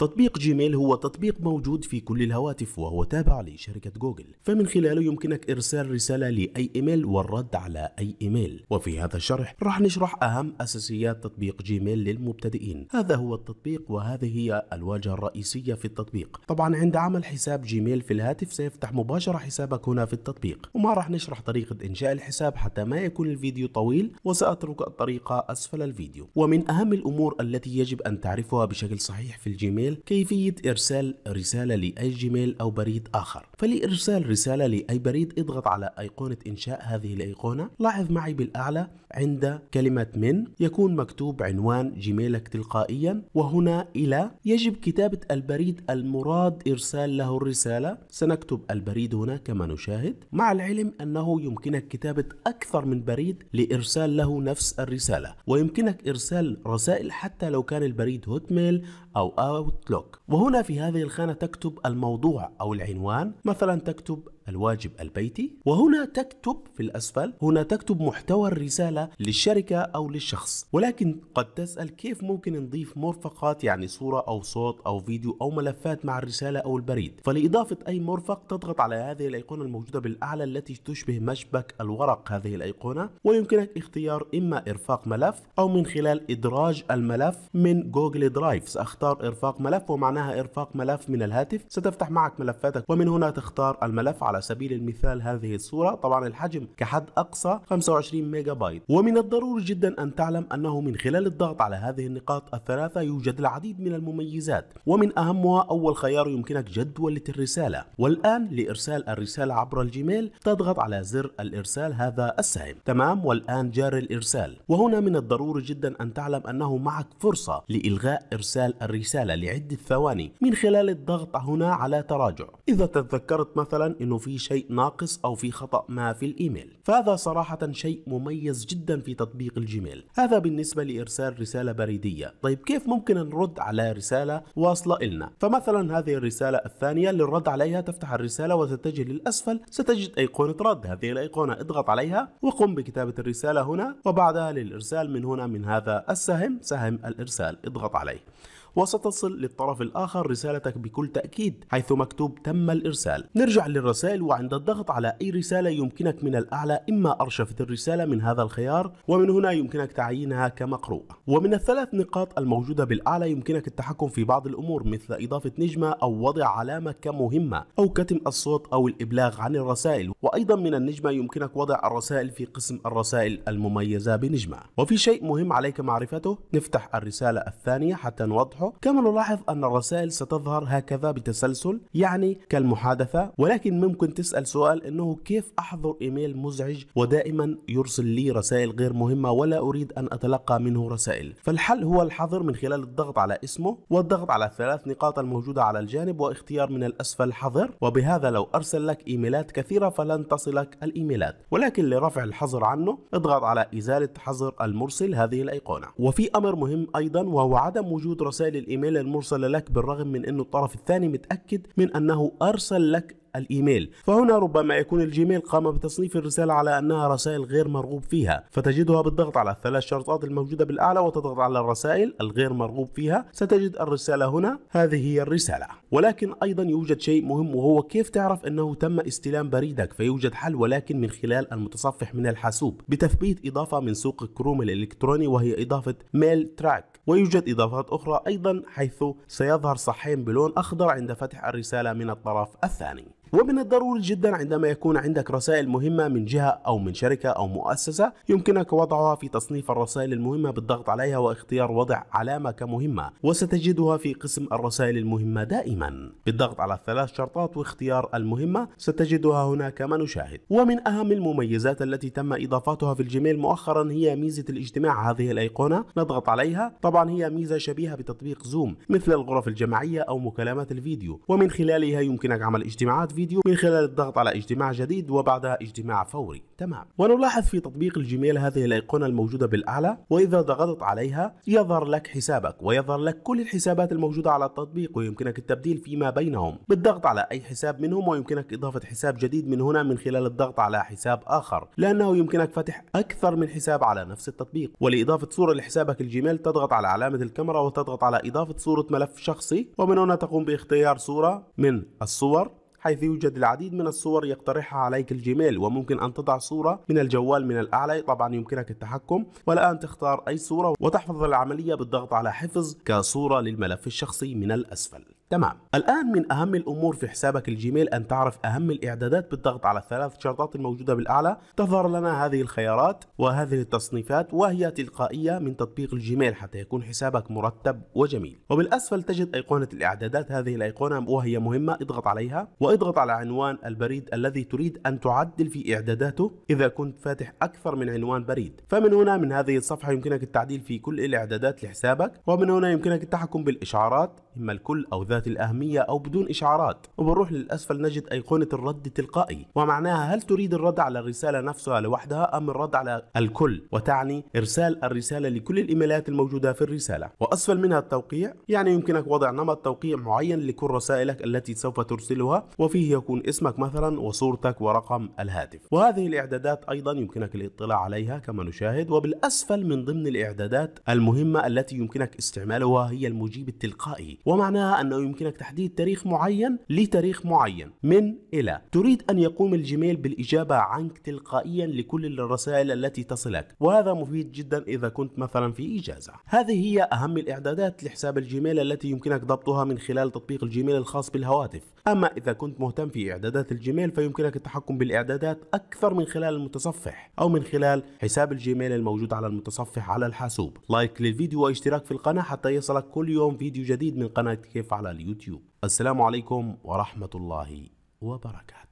تطبيق جيميل هو تطبيق موجود في كل الهواتف وهو تابع لشركة جوجل فمن خلاله يمكنك إرسال رسالة لأي إيميل والرد على أي إيميل وفي هذا الشرح راح نشرح أهم أساسيات تطبيق جيميل للمبتدئين هذا هو التطبيق وهذه هي الواجهة الرئيسية في التطبيق طبعا عند عمل حساب جيميل في الهاتف سيفتح مباشرة حسابك هنا في التطبيق وما راح نشرح طريقة إنشاء الحساب حتى ما يكون الفيديو طويل وسأترك الطريقة أسفل الفيديو ومن أهم الأمور التي يجب أن تعرفها بشكل صحيح في الجيميل جيميل كيفية إرسال رسالة لأي جيميل أو بريد آخر فلإرسال رسالة لأي بريد اضغط على أيقونة إنشاء هذه الأيقونة لاحظ معي بالأعلى عند كلمة من يكون مكتوب عنوان جيميلك تلقائيا وهنا إلى يجب كتابة البريد المراد إرسال له الرسالة سنكتب البريد هنا كما نشاهد مع العلم أنه يمكنك كتابة أكثر من بريد لإرسال له نفس الرسالة ويمكنك إرسال رسائل حتى لو كان البريد هوت ميل أو أوت اوتلوك وهنا في هذه الخانة تكتب الموضوع أو العنوان مثلا تكتب الواجب البيتي وهنا تكتب في الأسفل هنا تكتب محتوى الرسالة للشركة أو للشخص ولكن قد تسأل كيف ممكن نضيف مرفقات يعني صورة أو صوت أو فيديو أو ملفات مع الرسالة أو البريد فلإضافة أي مرفق تضغط على هذه الأيقونة الموجودة بالأعلى التي تشبه مشبك الورق هذه الأيقونة ويمكنك اختيار إما إرفاق ملف أو من خلال إدراج الملف من جوجل درايف سأختار إرفاق ملف ومعناها إرفاق ملف من الهاتف ستفتح معك ملفاتك ومن هنا تختار الملف على سبيل المثال هذه الصورة طبعا الحجم كحد أقصى 25 ميجا بايت ومن الضروري جدا أن تعلم أنه من خلال الضغط على هذه النقاط الثلاثة يوجد العديد من المميزات ومن أهمها أول خيار يمكنك جدولة الرسالة والآن لإرسال الرسالة عبر الجيميل تضغط على زر الإرسال هذا السهم تمام والآن جار الإرسال وهنا من الضروري جدا أن تعلم أنه معك فرصة لإلغاء إرسال الرسالة لعدة ثواني من خلال الضغط هنا على تراجع إذا تذكرت مثلا أنه في شيء ناقص أو في خطأ ما في الإيميل فهذا صراحة شيء مميز جدا في تطبيق الجيميل هذا بالنسبة لإرسال رسالة بريدية طيب كيف ممكن نرد على رسالة واصلة إلنا فمثلا هذه الرسالة الثانية للرد عليها تفتح الرسالة وتتجه للأسفل ستجد أيقونة رد هذه الأيقونة اضغط عليها وقم بكتابة الرسالة هنا وبعدها للإرسال من هنا من هذا السهم سهم الإرسال اضغط عليه وستصل للطرف الآخر رسالتك بكل تأكيد حيث مكتوب تم الإرسال نرجع للرسائل وعند الضغط على أي رسالة يمكنك من الأعلى إما أرشفة الرسالة من هذا الخيار ومن هنا يمكنك تعيينها كمقروءة ومن الثلاث نقاط الموجودة بالأعلى يمكنك التحكم في بعض الأمور مثل إضافة نجمة أو وضع علامة كمهمة أو كتم الصوت أو الإبلاغ عن الرسائل وأيضا من النجمة يمكنك وضع الرسائل في قسم الرسائل المميزة بنجمة وفي شيء مهم عليك معرفته نفتح الرسالة الثانية حتى نوضح شرحه كما نلاحظ أن الرسائل ستظهر هكذا بتسلسل يعني كالمحادثة ولكن ممكن تسأل سؤال أنه كيف أحضر إيميل مزعج ودائما يرسل لي رسائل غير مهمة ولا أريد أن أتلقى منه رسائل فالحل هو الحظر من خلال الضغط على اسمه والضغط على الثلاث نقاط الموجودة على الجانب واختيار من الأسفل حظر وبهذا لو أرسل لك إيميلات كثيرة فلن تصلك الإيميلات ولكن لرفع الحظر عنه اضغط على إزالة حظر المرسل هذه الأيقونة وفي أمر مهم أيضا وهو عدم وجود رسائل ارسال الايميل المرسل لك بالرغم من انه الطرف الثاني متأكد من انه ارسل لك الايميل فهنا ربما يكون الجيميل قام بتصنيف الرساله على انها رسائل غير مرغوب فيها فتجدها بالضغط على الثلاث شرطات الموجوده بالاعلى وتضغط على الرسائل الغير مرغوب فيها ستجد الرساله هنا هذه هي الرساله ولكن ايضا يوجد شيء مهم وهو كيف تعرف انه تم استلام بريدك فيوجد حل ولكن من خلال المتصفح من الحاسوب بتثبيت اضافه من سوق كروم الالكتروني وهي اضافه ميل تراك ويوجد اضافات اخرى ايضا حيث سيظهر صحين بلون اخضر عند فتح الرساله من الطرف الثاني ومن الضروري جدا عندما يكون عندك رسائل مهمة من جهة أو من شركة أو مؤسسة يمكنك وضعها في تصنيف الرسائل المهمة بالضغط عليها واختيار وضع علامة كمهمة وستجدها في قسم الرسائل المهمة دائما بالضغط على الثلاث شرطات واختيار المهمة ستجدها هنا كما نشاهد ومن أهم المميزات التي تم إضافتها في الجيميل مؤخرا هي ميزة الاجتماع هذه الأيقونة نضغط عليها طبعا هي ميزة شبيهة بتطبيق زوم مثل الغرف الجماعية أو مكالمات الفيديو ومن خلالها يمكنك عمل اجتماعات الفيديو من خلال الضغط على اجتماع جديد وبعدها اجتماع فوري تمام ونلاحظ في تطبيق الجيميل هذه الأيقونة الموجودة بالأعلى وإذا ضغطت عليها يظهر لك حسابك ويظهر لك كل الحسابات الموجودة على التطبيق ويمكنك التبديل فيما بينهم بالضغط على أي حساب منهم ويمكنك إضافة حساب جديد من هنا من خلال الضغط على حساب آخر لأنه يمكنك فتح أكثر من حساب على نفس التطبيق ولإضافة صورة لحسابك الجيميل تضغط على علامة الكاميرا وتضغط على إضافة صورة ملف شخصي ومن هنا تقوم باختيار صورة من الصور حيث يوجد العديد من الصور يقترحها عليك الجيميل وممكن أن تضع صورة من الجوال من الأعلى طبعا يمكنك التحكم والآن تختار أي صورة وتحفظ العملية بالضغط على حفظ كصورة للملف الشخصي من الأسفل تمام الآن من أهم الأمور في حسابك الجيميل أن تعرف أهم الإعدادات بالضغط على الثلاث شرطات الموجودة بالأعلى تظهر لنا هذه الخيارات وهذه التصنيفات وهي تلقائية من تطبيق الجيميل حتى يكون حسابك مرتب وجميل وبالأسفل تجد أيقونة الإعدادات هذه الأيقونة وهي مهمة اضغط عليها واضغط على عنوان البريد الذي تريد أن تعدل في إعداداته إذا كنت فاتح أكثر من عنوان بريد فمن هنا من هذه الصفحة يمكنك التعديل في كل الإعدادات لحسابك ومن هنا يمكنك التحكم بالإشعارات إما الكل أو ذات الأهمية أو بدون إشعارات وبنروح للأسفل نجد أيقونة الرد التلقائي ومعناها هل تريد الرد على الرسالة نفسها لوحدها أم الرد على الكل وتعني إرسال الرسالة لكل الإيميلات الموجودة في الرسالة وأسفل منها التوقيع يعني يمكنك وضع نمط توقيع معين لكل رسائلك التي سوف ترسلها وفيه يكون اسمك مثلا وصورتك ورقم الهاتف وهذه الإعدادات أيضا يمكنك الاطلاع عليها كما نشاهد وبالأسفل من ضمن الإعدادات المهمة التي يمكنك استعمالها هي المجيب التلقائي ومعناها أنه يمكنك تحديد تاريخ معين لتاريخ معين من إلى تريد أن يقوم الجيميل بالإجابة عنك تلقائيا لكل الرسائل التي تصلك وهذا مفيد جدا إذا كنت مثلا في إجازة هذه هي أهم الإعدادات لحساب الجيميل التي يمكنك ضبطها من خلال تطبيق الجيميل الخاص بالهواتف أما إذا كنت مهتم في إعدادات الجيميل فيمكنك التحكم بالإعدادات أكثر من خلال المتصفح أو من خلال حساب الجيميل الموجود على المتصفح على الحاسوب لايك للفيديو واشتراك في القناة حتى يصلك كل يوم فيديو جديد من قناة كيف على اليوتيوب السلام عليكم ورحمة الله وبركاته